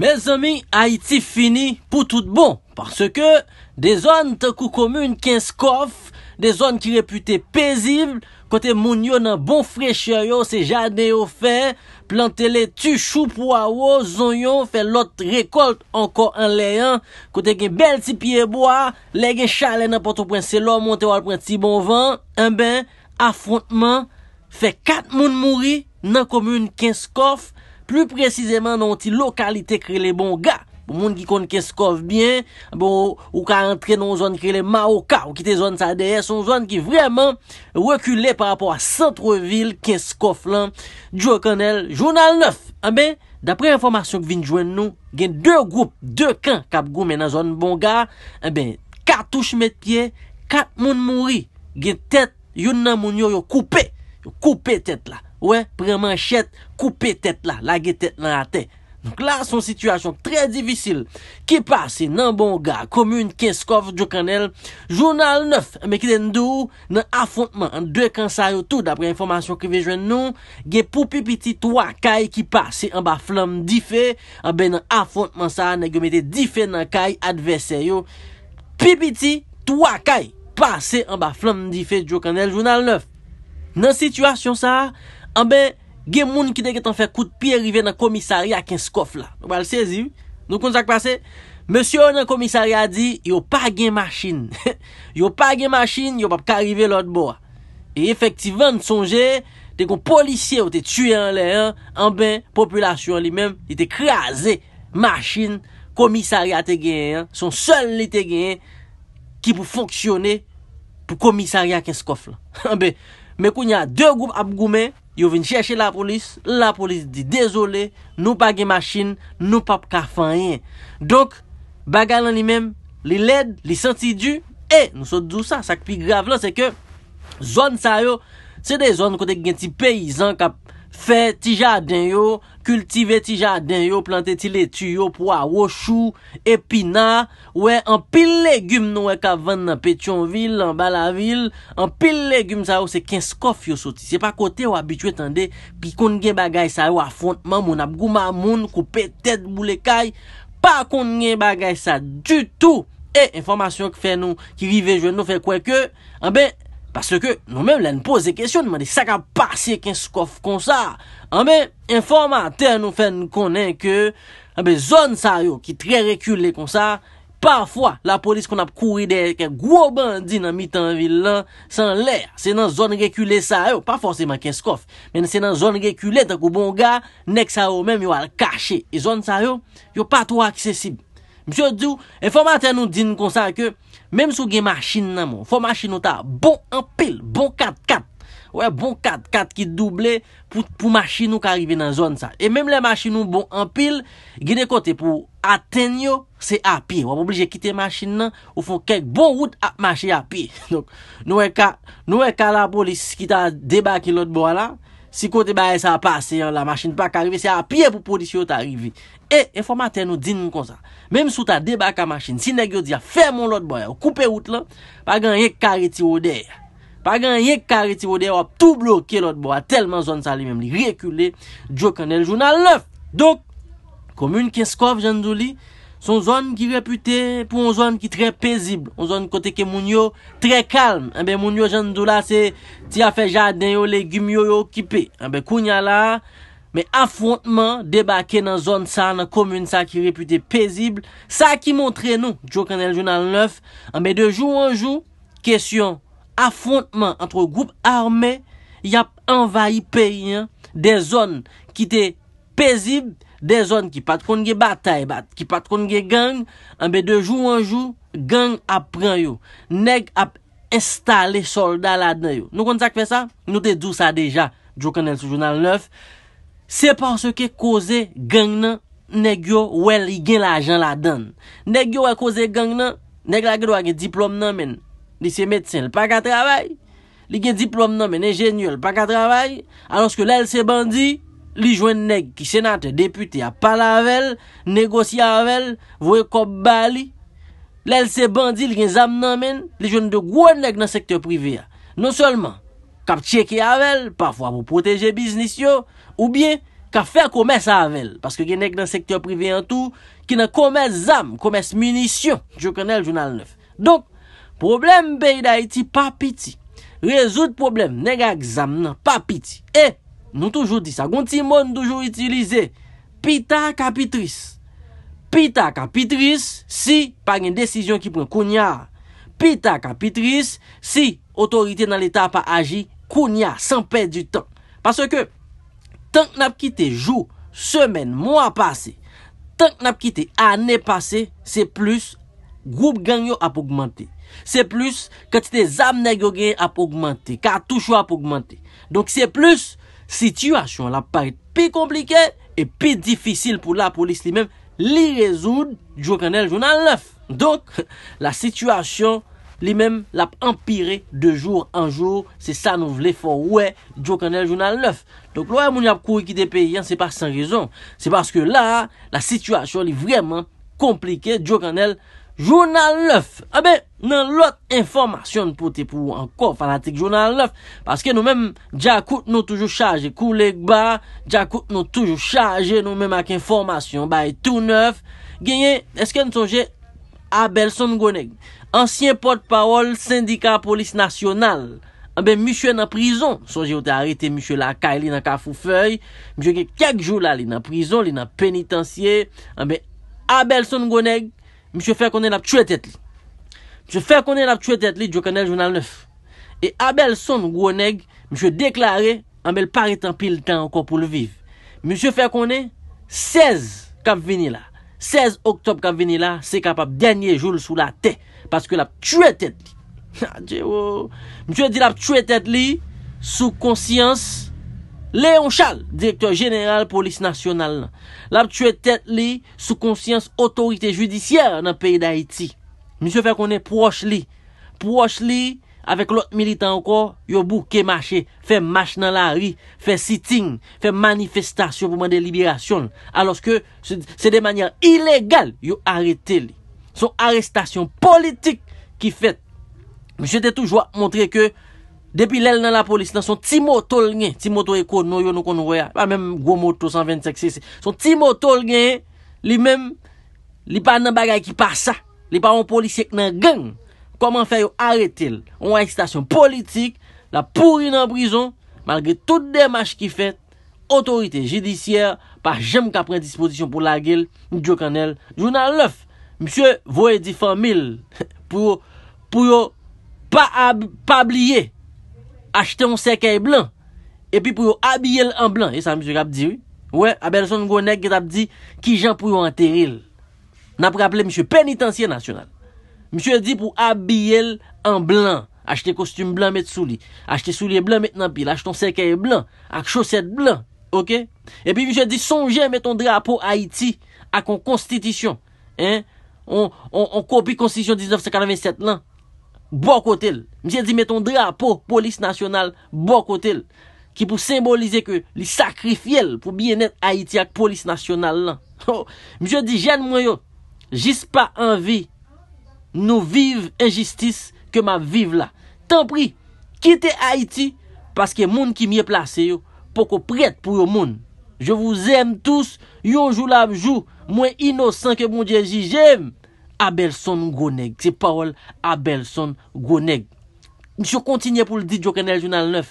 Mez ami, Haiti fini pou tout bon. Parce ke, de zon te kou komoun 15 kof, de zon ki repute peziv, kote moun yo nan bon freche yo, se jade yo fe, plante le tu chou pou awo, zon yo, fe lot rekolt anko an leyan, kote gen bel ti pieboa, le gen chale nan poto pren selo, monte wal pren ti bon van, en eh ben, afrontman, fe kat moun mouri nan komoun 15 kof, Plu precizeman nan ti lokalite krele bon ga. Bon moun ki kon keskof bien, ou ka entre nan zon krele maoka, ou kite zon sa deyes, son zon ki vreman rekule par rapport ah a sentrovil keskof lan. Djo kanel, jounal 9. A be, dapre informasyon ki vin jwen nou, gen 2 group, 2 kan kap gou mena zon bon ga. A be, katouche metye, kat moun mouri, gen tet yon nan moun yo yo koupe, yo koupe tet la. Ouè, preman chet, koupe tèt la. La ge tèt lan a tèt. Donk la, son situasyon tre divisil. Ki pase nan bon ga, komoun, keskof, djokanel. Jounal 9, mekiden dou, nan afontman, an dekansayotou, dapre informasyon ki vejwen nou, ge pou pipiti 3 kay ki pase an ba flam dife, an be nan afontman sa, ne ge mette dife nan kay adveseyo. Pipiti 3 kay pase an ba flam dife djokanel. Jounal 9, nan situasyon sa a, Anbe, gen moun ki deke tan fe koute piye rive nan komisari a kens kof la. Anbe, al sezi, nou konzak pase, monsyon nan komisari a di, yo pa gen masin. Yo pa gen masin, yo pap karive lor bo a. E efektivan sonje, te kon polisye ou te tue anle, anbe, populasyon li men, ite kreaze masin, komisari a te gen, son sol li te gen, ki pou fonksyone pou komisari a kens kof la. Anbe, men kou nye a de group ap goumen, Yo vin chèche la polis, la polis di dezolé, nou pa gen machine, nou pa pa ka fanyen. Donk, bagalan li menm, li led, li senti du, e, nou so du sa. Sa ki pi grav lan, se ke, zon sa yo, se de zon kote gen ti peyizan ka... Fè tija aden yo, kultive tija aden yo, plante ti letu yo, pouwa woshou, epina Ouè, anpil legume nou wè ka vande nan Petionville, anbala vil Anpil legume sa yo, se kenskof yo soti Se pa kote yo abitwe tande, pi kon gen bagay sa yo afontman, moun ap gouman moun, koupe tet boulekay Pa kon gen bagay sa du tout E, informasyon ki fè nou, ki rivejwen nou fè kwenke Pasle ke nou mèm lè n'pose kèsyon, mèm di sa ka pasye kènskof kon sa. Amè, ah, informate nou fèn konen ke, amè, ah, zon sa yo ki tre rekule kon sa, pafwa la polis kon ap kouri dey ke gwo bandi nan mitan vil lan, san lè, se nan zon rekule sa yo, pa fòsèman kènskof, mèm se nan zon rekule tako bon ga, nek sa yo mèm yo al kache. E zon sa yo, yo pa to aksesib. Msyo di ou, informate nou din kon sa ke, Mem sou gen machin nan moun, fò machin nou ta bon empil, bon 4-4, wè bon 4-4 ki double pou machin nou ka arrive nan zon sa. E mem le machin nou bon empil, gine kote pou aten yo, se api. Wè pou oblije kite machin nan, ou fò kek bon wout api machin e api. Nou e ka la polis ki ta deba ki lot bo ala. Si kote baye sa apase, la masjine pa karive, se apye pou podisyon ta arrivi. E, e fomate nou din nou kon sa. Mem sou ta debaka masjine, si negyo di a fermon lot boya, ou koupe wot lan, pa gen ye kare ti wode ya. Pa gen ye kare ti wode ya, wap tou bloke lot boya, telman zon sa li mem li, rekule, djokan el jounal lof. Dok, komun keskov jan do li. Son zon ki repute pou an zon ki tre pezible. An zon kote ke moun yo tre kalm. Eh moun yo jandou la se ti afe jaden yo, legim yo yo kipe. Eh Kounya la, me afrontman debake nan zon sa, nan komoun sa ki repute pezible. Sa ki montre nou, Jo Kanel Jounal 9. Eh de jou an jou, kesyon afrontman antre goup arme, yap envayi peryen de zon ki te pezible. De zon ki pat kon ge batay bat, ki pat kon ge gang, anbe de jou an jou, gang ap pran yo. Neg ap estale solda la den yo. Nou kon sak fe sa? Nou te dou sa deja, djou kan el sou jounal 9. Se par se ke koze gang nan, neg yo wel i gen la jan la den. Neg yo a koze gang nan, neg la ge do a gen diplom nan men. Li se medsen, l pa ka travay. Li gen diplom nan men, en genyo, l pa ka travay. Anons ke l el se bandi, li jwen neg ki senate depute a pala avel, negosi avel, vwe kop bali, lel se bandi li gen zam nan men, li jwen de gwen neg nan sektor privi a. Non solman, kap cheke avel, pafwa mou proteje biznis yo, ou bien, kap fe komes avel, paske gen neg nan sektor privi an tou, ki nan komes zam, komes munisyon, jo konel jounal 9. Donk, problem be yi da iti pa piti, rezout problem neg a exam nan pa piti, e, Nou toujou di sa. Gon ti moun toujou itilize. Pita kapitris. Pita kapitris. Si. Par gen desisyon ki pren kounya. Pita kapitris. Si. Otorite nan l'Etat pa aji. Kounya. San per du tan. Paso ke. Tanke nap ki te jou. Semen. Mou a pase. Tanke nap ki te ane pase. Se plus. Goup genyo ap augmente. Se plus. Kati te zamne yo genyo ap augmente. Ka toujou ap augmente. Donk se plus. Sitywasyon la pa et pi komplike et pi difisil pou la polis li men li rezoun Djo Kanel Jounal 9. Donk la sitywasyon li men la empire de joun an joun se sa nou vle fo wè Djo Kanel Jounal 9. Donk lwa moun ap kou ekide pe yon se pa san rezon se paske la la sitywasyon li vremen komplike Djo Kanel 9. Jounal 9. A ah be, nan lot informasyon pote pou anko fanatik jounal 9. Paske nou men, dja kout nou toujou chaje. Koulek ba, dja kout nou toujou chaje. Nou men mak informasyon ba e tou 9. Genye, eske nou sonje Abelson Goneg. Ansyen pot parol, syndika polis nasyonal. A ah be, mishwe nan prizon. Sonje ou te arete mishwe la ka e li nan ka fou fey. Mishwe ke kak jou la li nan prizon, li nan penitansye. A ah be, Abelson Goneg. Monsye fè konè la ptouè tèt li Monsye fè konè la ptouè tèt li Djo kanèl jounal 9 E abèl son gwo neg Monsye deklare Amèl pari tan pil tan ankon pou l viv Monsye fè konè 16 kam vini la 16 oktob kam vini la Se kapap denye joul sou la te Paske la ptouè tèt li Monsye di la ptouè tèt li Sou konsyans Léon Chal, direktor general polis nasyonal nan. L'aptuè tèt li sou konsyans otorite judisyèr nan peyi d'Haïti. Misyè fè konè proche li. Proche li, avèk l'ot militant anko, yo bouke mache, fè mache nan la ri, fè siting, fè manifestasyon pou man de liberasyon. Aloske, se de manyan ilegal, yo arete li. Son arestasyon politik ki fèt. Misyè tè toujwa montre ke... Depi lèl nan la polis nan son timotol nye Timotol e kon nou yon nou kon nou wè Pan mèm gwo moto 120 seksis Son timotol nye Li mèm li pa nan bagay ki pa sa Li pa yon polis yek nan gen Koman fè yon arete l Yon a yon stasyon politik La pouri nan brison Malge tout demache ki fè Otorite jidisiè Pan jèm ka pren dispozisyon pou la gèl Jou nan lèf Msyè voye difan mil Pou yon pabliye Achete yon sekeye blan. E pi pou yo abyeye en blan. E sa msou kap di? Ouè, a bel son yon gwenèk ki tap di ki jan pou yo anteril. Na pou kap le msou penitensye nasyonal. Msou e di pou abyeye en blan. Achete kostume blan met sou li. Achete sou li en blan met nan pi. Lachete yon sekeye blan ak choset blan. Ok? E pi msou e di sonje met ton drapo Haiti ak yon konstitisyon. On kopi konstitisyon 1997 lan. Bokotel, mi se di meton drapo polis nasyonal bokotel Ki pou simbolize ke li sakrifiel pou biye net Haiti ak polis nasyonal lan oh, Mi se di jen mwen yo, jis pa anvi nou vive enjistis ke ma vive la Tan pri, kite Haiti, paske moun ki miye plase yo Poko pret pou yo moun Je vous aime tous, yo jou la mjou, mwen inosant ke moun jeji jem Abelson Goneg Se parol Abelson Goneg Misyon kontinye pou l di djo kenel jounal 9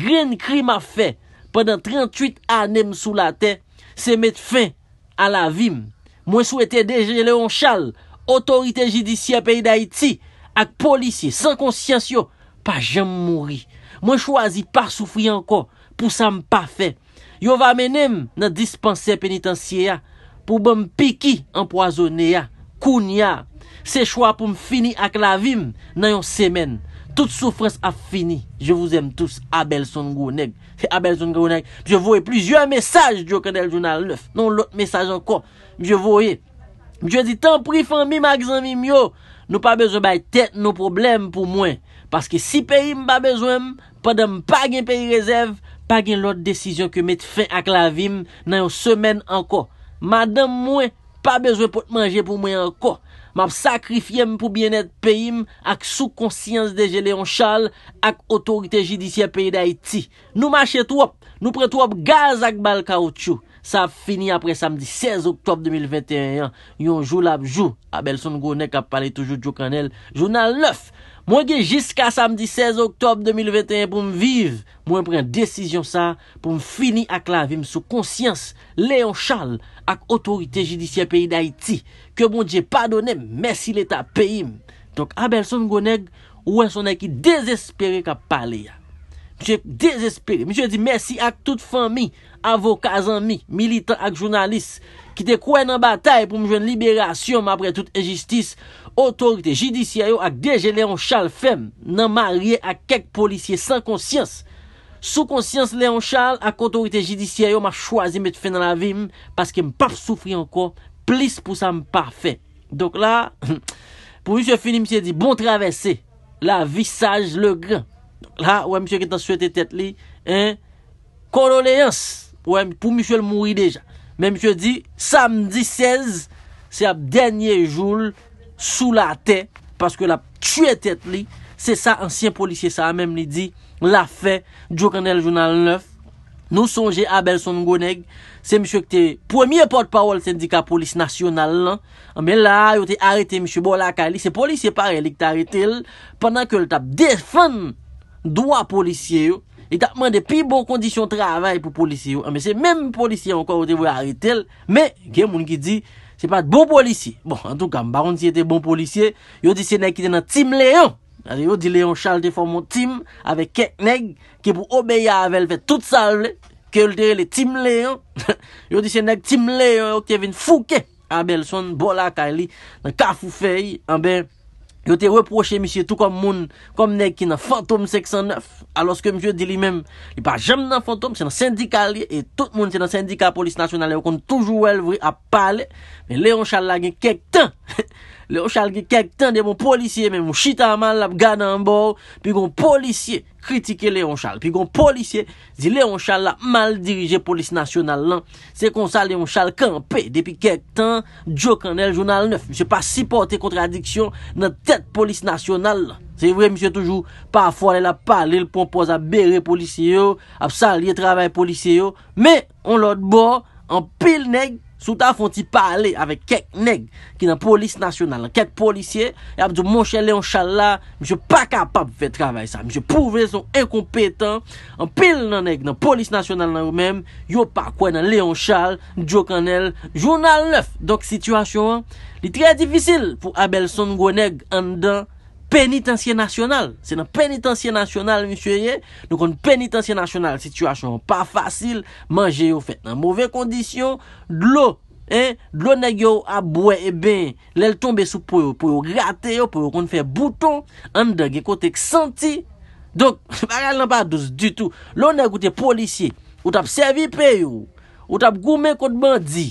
Gren krim a fe Pendan 38 anem sou la te Se met fe A la vim Mwen sou ete deje leon chal Otorite jidisi a pey da iti Ak polisye san konsyans yo Pa jem mouri Mwen chwazi pa soufri anko Pou sa m pa fe Yo va menem nan dispense penitensye ya Pou bom piki Anpoazone ya Koun ya se chwa pou m fini ak la vim nan yon semen. Tout soufres a fini. Je vous aime tous. Abel Son Gouneg. Abel Son Gouneg. Je voye plisyean mesaj diyo kanel jounal lef. Non lot mesaj anko. Je voye. Je di tan pri fan mi magzan mi myo. Nou pa bezo baye tet nou problem pou mwen. Paske si peyi m ba bezoem, pa dem pa gen peyi rezerv, pa gen lot desisyon ke met fin ak la vim nan yon semen anko. Ma dem mwen. pa bezwe pou te manje pou mwen anko, map sakrifye m pou bienet pe im, ak sou konsyans deje leon chal, ak otorite jidisye peyi da iti, nou machet wop, nou pre tou wop gaz ak balka wot chou, sa fini apre samdi, 16 oktob 2021, yon jou lab jou, abel son gounek ap pale toujou djou kanel, jounal 9, Mwen gen jiska samdi 16 oktob 2021 pou m'viv, mwen pren desisyon sa pou m'fini ak la vim sou konsyans leon chal ak otorite jidisyen peyi da iti. Ke mwen bon diye padonem, mwen si leta peyim. Donk abel son gweneg ou en son ek ki desespere ka pale yan. Monsye desespire Monsye di mersi ak tout fan mi Avokazan mi Militan ak jounalist Ki te kwen nan batay pou mwen jwen liberasyon Ma apre tout e jistis Otorite jidisyayon ak deje Leon Charles fem Nan marye ak kek policye San konsyans Sou konsyans Leon Charles ak otorite jidisyayon Ma chwazi met fe nan la vim Paske m pap soufri anko Plis pou sa m pa fe Donk la Monsye di bon travesse La visaj le gran La, wè msye ki tan sou ete tet li Konoleans Wè, pou msye l mouri deja Mè msye di, samdi 16 Se ap denye joul Sou la te, paske la Tue tet li, se sa ansyen Polisye sa, mèm li di, la fe Djo kanel jounal 9 Nou sonje Abel Son Goneg Se msye ki te, pwemye potpawol Sendi ka polis nasyonal lan Mè la, yo te arete msye bo la ka li Se polisye pare li ki te arete l Pendan ke l tap defan Dwa polisye yo. E takman de pi bon kondisyon travay pou polisye yo. Ame ah, se menm polisye yo anko ou te vwe haritel. Me gen moun ki di se pat bon polisye. Bon, an tou kam, baron si ete bon polisye. Yo di se nek ki tena Tim Leon. Ase yo di Leon chalte fwamon Tim. Ave kek neg. Ki pou obeya avel ve tout sal. Ke ul tere le Tim Leon. Yo di se neg Tim Leon yo ke ven fwouke. Ame el son bola kali. Nan kaf ou fey. Ame... yo te reproche misye tou kom moun, kom neg ki nan Fantoum 609, aloske misye di li men, li pa jam nan Fantoum, se nan syndika li, e tout moun se nan syndika polis nasyonale, yo kon toujou elvri ap pale, men Leon Chalagnen kek tan, he, Leonchal ge kek tan de bon polisye, men moun chita man la ap gana anbor, pi gon polisye kritike Leonchal. Pi gon polisye, zi Leonchal la mal dirije polis nasyonal lan. Se konsal Leonchal kanpe, depi kek tan, djok anel jounal 9. Mse pa sipote kontradiksyon nan tet polis nasyonal lan. Se vre mse toujou, pa fwa lè la pal, lè l'pompos ap bere polisye yo, ap sal ye travay polisye yo, me on lot bo, an pil neg, Sou ta fon ti pale avek kek neg ki nan polis nasyonal nan kek polisye. E ap di monshe Leonchal la, mi se pa kapap fe travay sa. Mi se pouve son enkompetan. An pil nan neg nan polis nasyonal nan ou men. Yo pa kwen nan Leonchal, njok an el. Jounan lef, donk situasyon an. Li trey difisil pou Abelson gwen neg andan. Penitensye nasyonal Se nan penitensye nasyonal Penitensye nasyonal Situasyon pa fasil Mange yo fet nan mouve kondisyon Dlo Dlo neg yo abwe e ben Lel tombe sou pou yo Pou yo konte konte konte Donk Dlo neg ou te polisyen Ou tap servi pe yo Ou tap goumen kote bandi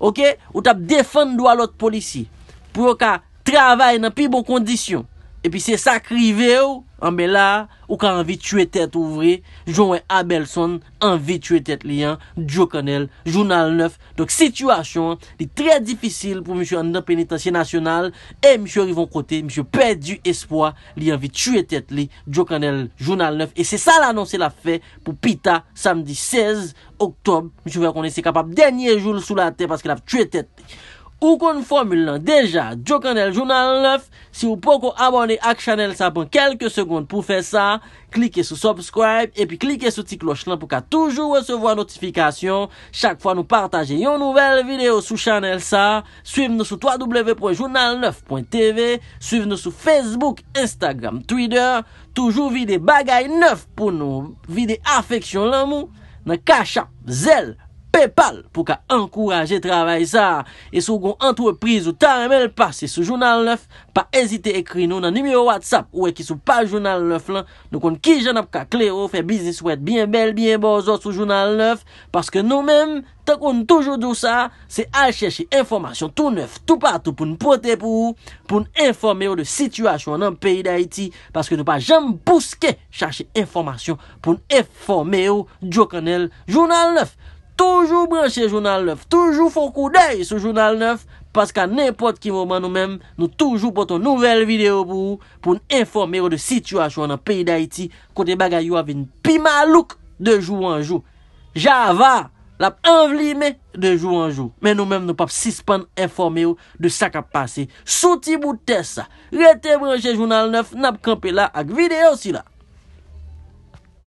Ou tap defen do alot polisyen Pou yo ka travay nan pi bon kondisyon Epi se sakrive ou, ah, anbe la, ou ka anvi tue tete ouvre, jounwe Abelson anvi tue tete li an, Djokanel, Jounal 9. Dok sitwasyon li tre difisil pou msye an de penitansye nasyonal, e msye rivon kote, msye perdu espoi, li anvi tue tete li, Djokanel, Jounal 9. E se sa l'anonse la fe pou Pita, samdi 16, oktob, msye vè konese kapap denye joul sou la te, paske la tue tete li. Ou kon formule lan deja, jo kanel Jounal 9, si ou poko abone ak chanel sa bon kelke segonde pou fe sa, klike sou subscribe, epi klike sou ti kloch lan pou ka toujou recevo a notifikasyon, chak fwa nou partaje yon nouvel video sou chanel sa, suiv nou sou www.jounal9.tv, suiv nou sou Facebook, Instagram, Twitter, toujou vide bagay 9 pou nou vide afeksyon lan mou, nan kachan zel moun. PayPal pou ka ankouraje travaye sa. E sou kon antweprize ou taramel pase sou jounal 9. Pa ezite ekri nou nan nimi ou WhatsApp ou ekisou pa jounal 9 lan. Nou kon ki jan ap ka klero, fe bizis ou ete bien bel, bien bozo sou jounal 9. Paske nou men, ta kon toujou dou sa, se al cheshe informasyon tou neuf, tou patou pou nou pote pou ou. Pou nou informe ou de situasyon nan peyi da iti. Paske nou pa jem pouske chashe informasyon pou nou informe ou djo kanel jounal 9. Toujou branche jounal 9, toujou fokou dey sou jounal 9, paska nèpot ki moman nou mèm, nou toujou poton nouvel video pou ou, pou nou informe ou de situasyon nan peyi da iti, kote bagay ou avin pimalouk de jou an jou. Ja ava, lap anvlimen de jou an jou, men nou mèm nou pap sispan informe ou de sa kap pase. Souti boutè sa, rete branche jounal 9, nap kampe la ak video si la.